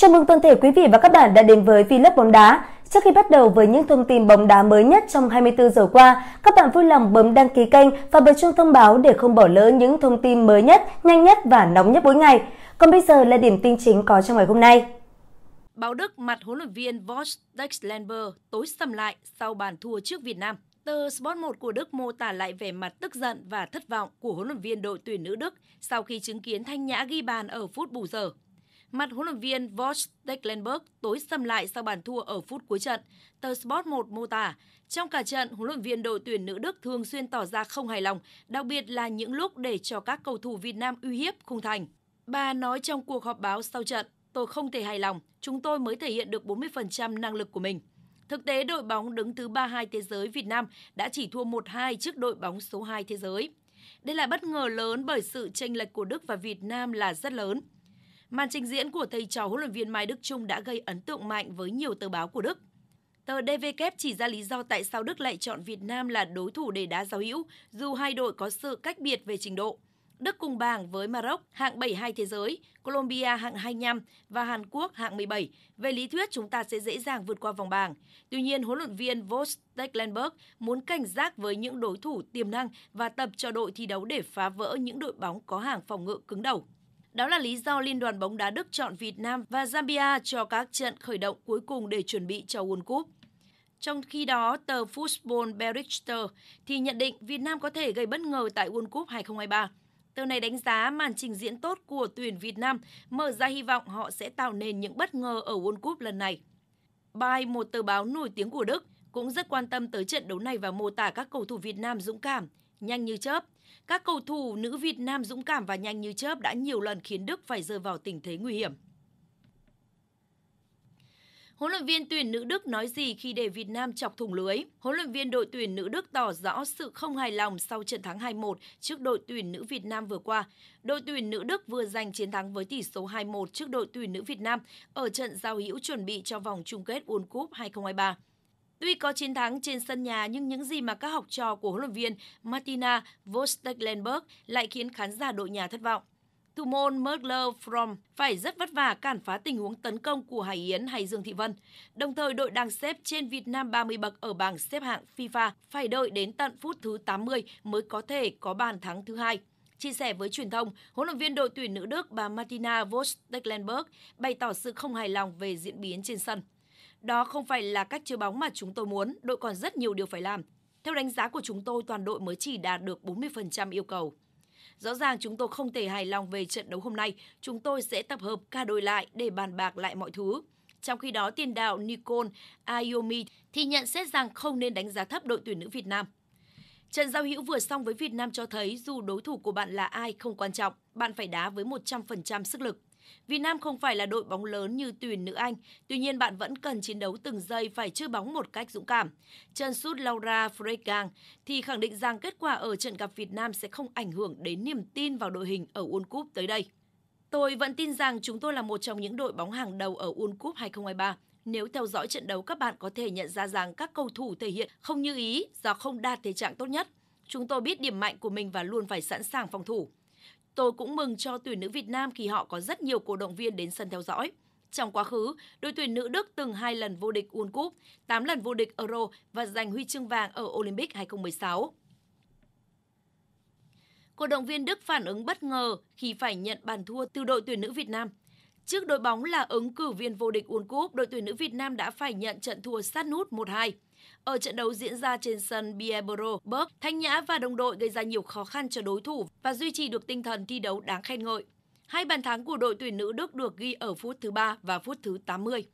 Chào mừng toàn thể quý vị và các bạn đã đến với Vlog bóng đá. Trước khi bắt đầu với những thông tin bóng đá mới nhất trong 24 giờ qua, các bạn vui lòng bấm đăng ký kênh và bật chuông thông báo để không bỏ lỡ những thông tin mới nhất, nhanh nhất và nóng nhất mỗi ngày. Còn bây giờ là điểm tin chính có trong ngày hôm nay. Báo Đức mặt huấn luyện viên Voss tối sầm lại sau bàn thua trước Việt Nam. Tờ Sport 1 của Đức mô tả lại vẻ mặt tức giận và thất vọng của huấn luyện viên đội tuyển nữ Đức sau khi chứng kiến Thanh Nhã ghi bàn ở phút bù giờ. Mặt huấn luyện viên Vostecklenberg tối sầm lại sau bàn thua ở phút cuối trận. Tờ Sport 1 mô tả, trong cả trận, huấn luyện viên đội tuyển nữ Đức thường xuyên tỏ ra không hài lòng, đặc biệt là những lúc để cho các cầu thủ Việt Nam uy hiếp khung thành. Bà nói trong cuộc họp báo sau trận, tôi không thể hài lòng, chúng tôi mới thể hiện được 40% năng lực của mình. Thực tế, đội bóng đứng thứ 32 thế giới Việt Nam đã chỉ thua 1-2 trước đội bóng số 2 thế giới. Đây là bất ngờ lớn bởi sự chênh lệch của Đức và Việt Nam là rất lớn. Màn trình diễn của thầy trò huấn luyện viên Mai Đức Chung đã gây ấn tượng mạnh với nhiều tờ báo của Đức. Tờ DVK e chỉ ra lý do tại sao Đức lại chọn Việt Nam là đối thủ để đá giao hữu, dù hai đội có sự cách biệt về trình độ. Đức cùng bảng với Maroc hạng 72 thế giới, Colombia hạng 25 và Hàn Quốc hạng 17. Về lý thuyết chúng ta sẽ dễ dàng vượt qua vòng bảng. Tuy nhiên, huấn luyện viên Vosteklenberg muốn cảnh giác với những đối thủ tiềm năng và tập cho đội thi đấu để phá vỡ những đội bóng có hàng phòng ngự cứng đầu. Đó là lý do Liên đoàn bóng đá Đức chọn Việt Nam và Zambia cho các trận khởi động cuối cùng để chuẩn bị cho World Cup. Trong khi đó, tờ Football Berichter thì nhận định Việt Nam có thể gây bất ngờ tại World Cup 2023. Tờ này đánh giá màn trình diễn tốt của tuyển Việt Nam mở ra hy vọng họ sẽ tạo nên những bất ngờ ở World Cup lần này. Bài, một tờ báo nổi tiếng của Đức, cũng rất quan tâm tới trận đấu này và mô tả các cầu thủ Việt Nam dũng cảm, nhanh như chớp. Các cầu thủ nữ Việt Nam dũng cảm và nhanh như chớp đã nhiều lần khiến Đức phải rơi vào tình thế nguy hiểm. Huấn luyện viên tuyển nữ Đức nói gì khi để Việt Nam chọc thủng lưới? Huấn luyện viên đội tuyển nữ Đức tỏ rõ sự không hài lòng sau trận thắng 2-1 trước đội tuyển nữ Việt Nam vừa qua. Đội tuyển nữ Đức vừa giành chiến thắng với tỷ số 2-1 trước đội tuyển nữ Việt Nam ở trận giao hữu chuẩn bị cho vòng chung kết World Cup 2023. Tuy có chiến thắng trên sân nhà nhưng những gì mà các học trò của huấn luyện viên Martina Vostecklenberg lại khiến khán giả đội nhà thất vọng. Thủ môn Merler From phải rất vất vả cản phá tình huống tấn công của Hải Yến hay Dương Thị Vân. Đồng thời đội đang xếp trên Việt Nam 30 bậc ở bảng xếp hạng FIFA phải đợi đến tận phút thứ 80 mới có thể có bàn thắng thứ hai. Chia sẻ với truyền thông, huấn luyện viên đội tuyển nữ Đức bà Martina Vostecklenberg bày tỏ sự không hài lòng về diễn biến trên sân. Đó không phải là cách chơi bóng mà chúng tôi muốn, đội còn rất nhiều điều phải làm. Theo đánh giá của chúng tôi, toàn đội mới chỉ đạt được 40% yêu cầu. Rõ ràng chúng tôi không thể hài lòng về trận đấu hôm nay, chúng tôi sẽ tập hợp cả đội lại để bàn bạc lại mọi thứ. Trong khi đó, tiền đạo Nicole Ayomi thì nhận xét rằng không nên đánh giá thấp đội tuyển nữ Việt Nam. Trận giao hữu vừa xong với Việt Nam cho thấy dù đối thủ của bạn là ai không quan trọng, bạn phải đá với 100% sức lực. Việt Nam không phải là đội bóng lớn như tuyển nữ Anh, tuy nhiên bạn vẫn cần chiến đấu từng giây phải chơi bóng một cách dũng cảm. Chân sút Laura Freigang thì khẳng định rằng kết quả ở trận gặp Việt Nam sẽ không ảnh hưởng đến niềm tin vào đội hình ở World Cup tới đây. Tôi vẫn tin rằng chúng tôi là một trong những đội bóng hàng đầu ở World Cup 2023. Nếu theo dõi trận đấu các bạn có thể nhận ra rằng các cầu thủ thể hiện không như ý do không đạt thể trạng tốt nhất. Chúng tôi biết điểm mạnh của mình và luôn phải sẵn sàng phòng thủ. Tôi cũng mừng cho tuyển nữ Việt Nam khi họ có rất nhiều cổ động viên đến sân theo dõi. Trong quá khứ, đội tuyển nữ Đức từng hai lần vô địch World Cup, 8 lần vô địch Euro và giành huy chương vàng ở Olympic 2016. Cổ động viên Đức phản ứng bất ngờ khi phải nhận bàn thua từ đội tuyển nữ Việt Nam. Trước đội bóng là ứng cử viên vô địch World Cup, đội tuyển nữ Việt Nam đã phải nhận trận thua sát nút 1-2. Ở trận đấu diễn ra trên sân Bierborough, Thanh Nhã và đồng đội gây ra nhiều khó khăn cho đối thủ và duy trì được tinh thần thi đấu đáng khen ngợi. Hai bàn thắng của đội tuyển nữ Đức được ghi ở phút thứ 3 và phút thứ 80.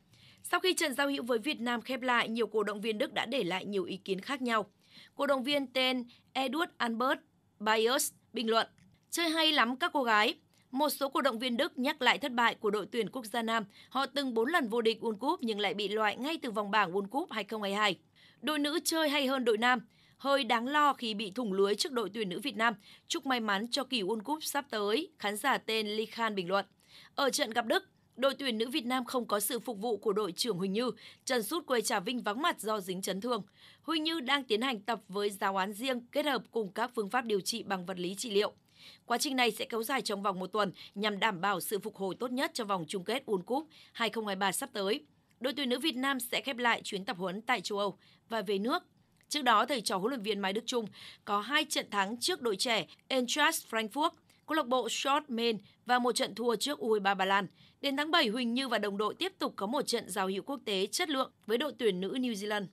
Sau khi trận giao hữu với Việt Nam khép lại, nhiều cổ động viên Đức đã để lại nhiều ý kiến khác nhau. Cổ động viên tên Edward Albert Bayers bình luận, chơi hay lắm các cô gái. Một số cổ động viên Đức nhắc lại thất bại của đội tuyển quốc gia Nam. Họ từng 4 lần vô địch World Cup nhưng lại bị loại ngay từ vòng bảng World Cup 2022. Đội nữ chơi hay hơn đội nam. Hơi đáng lo khi bị thủng lưới trước đội tuyển nữ Việt Nam. Chúc may mắn cho kỳ World Cup sắp tới, khán giả tên Lee Khan bình luận. Ở trận gặp Đức, đội tuyển nữ Việt Nam không có sự phục vụ của đội trưởng Huỳnh Như. Trần Sút quê Trà Vinh vắng mặt do dính chấn thương. Huỳnh Như đang tiến hành tập với giáo án riêng kết hợp cùng các phương pháp điều trị bằng vật lý trị liệu. Quá trình này sẽ kéo dài trong vòng một tuần nhằm đảm bảo sự phục hồi tốt nhất cho vòng chung kết World Cup 2023 sắp tới đội tuyển nữ Việt Nam sẽ khép lại chuyến tập huấn tại châu Âu và về nước. Trước đó, thầy trò huấn luyện viên Mai Đức Trung có hai trận thắng trước đội trẻ Eintracht Frankfurt, câu lạc bộ Stoltman và một trận thua trước U23 e Ba Lan. Đến tháng 7, Huỳnh Như và đồng đội tiếp tục có một trận giao hữu quốc tế chất lượng với đội tuyển nữ New Zealand.